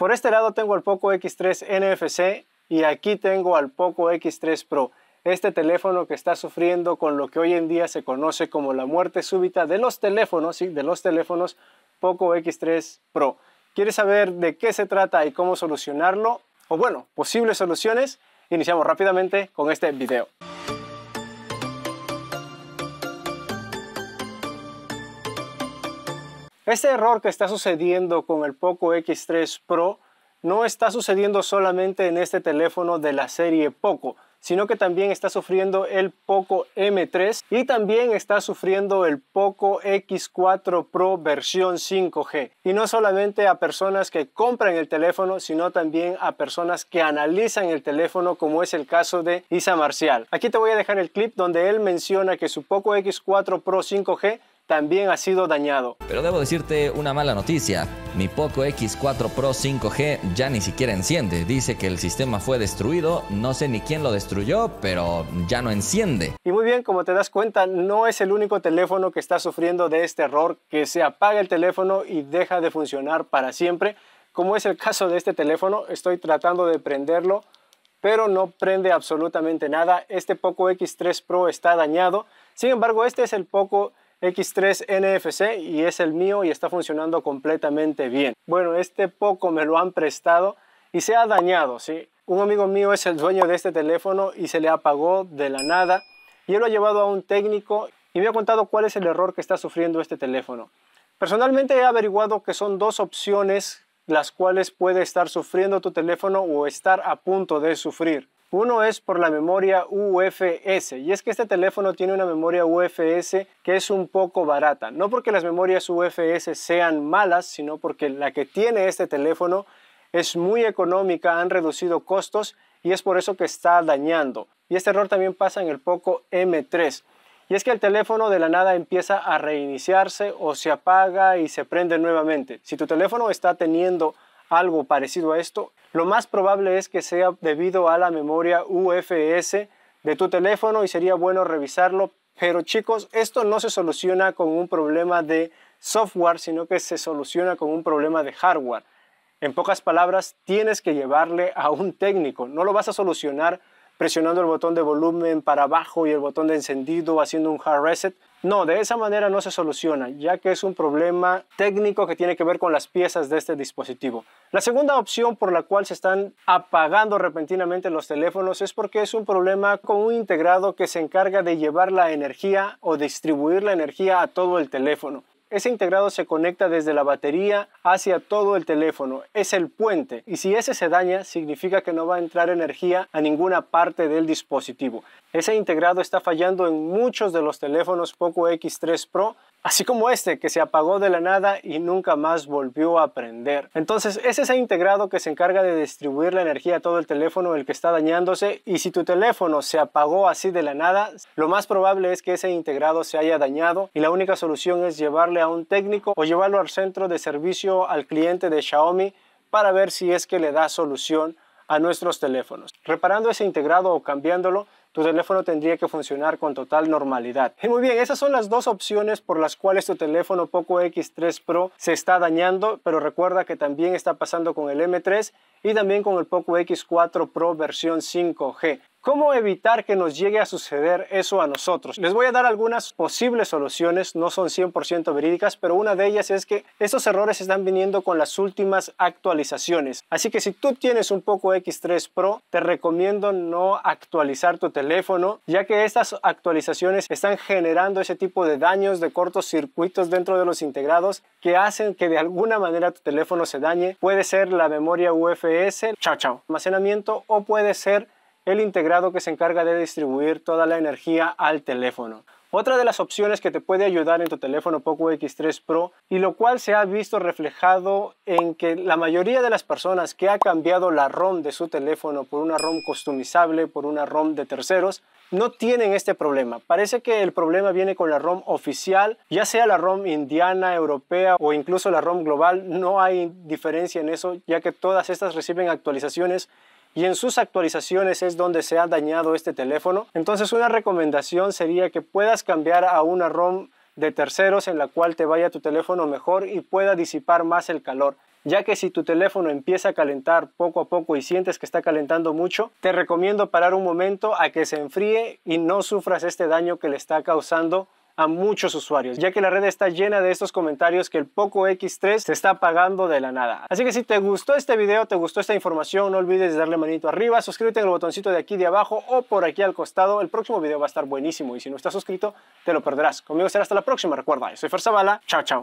Por este lado tengo el Poco X3 NFC y aquí tengo al Poco X3 Pro. Este teléfono que está sufriendo con lo que hoy en día se conoce como la muerte súbita de los teléfonos, ¿sí? de los teléfonos Poco X3 Pro. ¿Quieres saber de qué se trata y cómo solucionarlo? O bueno, posibles soluciones. Iniciamos rápidamente con este video. Este error que está sucediendo con el Poco X3 Pro no está sucediendo solamente en este teléfono de la serie Poco, sino que también está sufriendo el Poco M3 y también está sufriendo el Poco X4 Pro versión 5G. Y no solamente a personas que compran el teléfono, sino también a personas que analizan el teléfono, como es el caso de Isa Marcial. Aquí te voy a dejar el clip donde él menciona que su Poco X4 Pro 5G también ha sido dañado. Pero debo decirte una mala noticia. Mi Poco X4 Pro 5G ya ni siquiera enciende. Dice que el sistema fue destruido, no sé ni quién lo destruyó, pero ya no enciende. Y muy bien, como te das cuenta, no es el único teléfono que está sufriendo de este error, que se apaga el teléfono y deja de funcionar para siempre. Como es el caso de este teléfono, estoy tratando de prenderlo, pero no prende absolutamente nada. Este Poco X3 Pro está dañado. Sin embargo, este es el Poco X3 NFC y es el mío y está funcionando completamente bien. Bueno, este poco me lo han prestado y se ha dañado, Un amigo mío es el dueño de este teléfono y se le apagó de la nada y él lo ha llevado a un técnico y me ha contado cuál es el error que está sufriendo este teléfono. Personalmente he averiguado que son dos opciones las cuales puede estar sufriendo tu teléfono o estar a punto de sufrir. Uno es por la memoria UFS y es que este teléfono tiene una memoria UFS que es un poco barata. No porque las memorias UFS sean malas, sino porque la que tiene este teléfono es muy económica, han reducido costos y es por eso que está dañando. Y este error también pasa en el Poco M3. Y es que el teléfono de la nada empieza a reiniciarse o se apaga y se prende nuevamente. Si tu teléfono está teniendo algo parecido a esto, lo más probable es que sea debido a la memoria UFS de tu teléfono y sería bueno revisarlo. Pero chicos, esto no se soluciona con un problema de software, sino que se soluciona con un problema de hardware. En pocas palabras, tienes que llevarle a un técnico. No lo vas a solucionar presionando el botón de volumen para abajo y el botón de encendido haciendo un hard reset. No, de esa manera no se soluciona, ya que es un problema técnico que tiene que ver con las piezas de este dispositivo. La segunda opción por la cual se están apagando repentinamente los teléfonos es porque es un problema con un integrado que se encarga de llevar la energía o distribuir la energía a todo el teléfono. Ese integrado se conecta desde la batería hacia todo el teléfono, es el puente y si ese se daña significa que no va a entrar energía a ninguna parte del dispositivo. Ese integrado está fallando en muchos de los teléfonos Poco X3 Pro Así como este, que se apagó de la nada y nunca más volvió a prender. Entonces, es ese integrado que se encarga de distribuir la energía a todo el teléfono el que está dañándose y si tu teléfono se apagó así de la nada, lo más probable es que ese integrado se haya dañado y la única solución es llevarle a un técnico o llevarlo al centro de servicio al cliente de Xiaomi para ver si es que le da solución a nuestros teléfonos. Reparando ese integrado o cambiándolo, tu teléfono tendría que funcionar con total normalidad. muy bien, esas son las dos opciones por las cuales tu teléfono Poco X3 Pro se está dañando, pero recuerda que también está pasando con el M3 y también con el Poco X4 Pro versión 5G. ¿Cómo evitar que nos llegue a suceder eso a nosotros? Les voy a dar algunas posibles soluciones, no son 100% verídicas, pero una de ellas es que estos errores están viniendo con las últimas actualizaciones. Así que si tú tienes un Poco X3 Pro, te recomiendo no actualizar tu teléfono, ya que estas actualizaciones están generando ese tipo de daños, de cortos circuitos dentro de los integrados que hacen que de alguna manera tu teléfono se dañe. Puede ser la memoria UFS, chao chao, almacenamiento o puede ser el integrado que se encarga de distribuir toda la energía al teléfono. Otra de las opciones que te puede ayudar en tu teléfono Poco X3 Pro y lo cual se ha visto reflejado en que la mayoría de las personas que ha cambiado la ROM de su teléfono por una ROM customizable, por una ROM de terceros, no tienen este problema. Parece que el problema viene con la ROM oficial, ya sea la ROM indiana, europea o incluso la ROM global, no hay diferencia en eso, ya que todas estas reciben actualizaciones y en sus actualizaciones es donde se ha dañado este teléfono. Entonces una recomendación sería que puedas cambiar a una ROM de terceros en la cual te vaya tu teléfono mejor y pueda disipar más el calor ya que si tu teléfono empieza a calentar poco a poco y sientes que está calentando mucho, te recomiendo parar un momento a que se enfríe y no sufras este daño que le está causando a muchos usuarios, ya que la red está llena de estos comentarios que el Poco X3 se está pagando de la nada. Así que si te gustó este video, te gustó esta información, no olvides darle manito arriba, suscríbete en el botoncito de aquí de abajo o por aquí al costado, el próximo video va a estar buenísimo y si no estás suscrito, te lo perderás. Conmigo será hasta la próxima, recuerda, yo soy Bala. chao chao.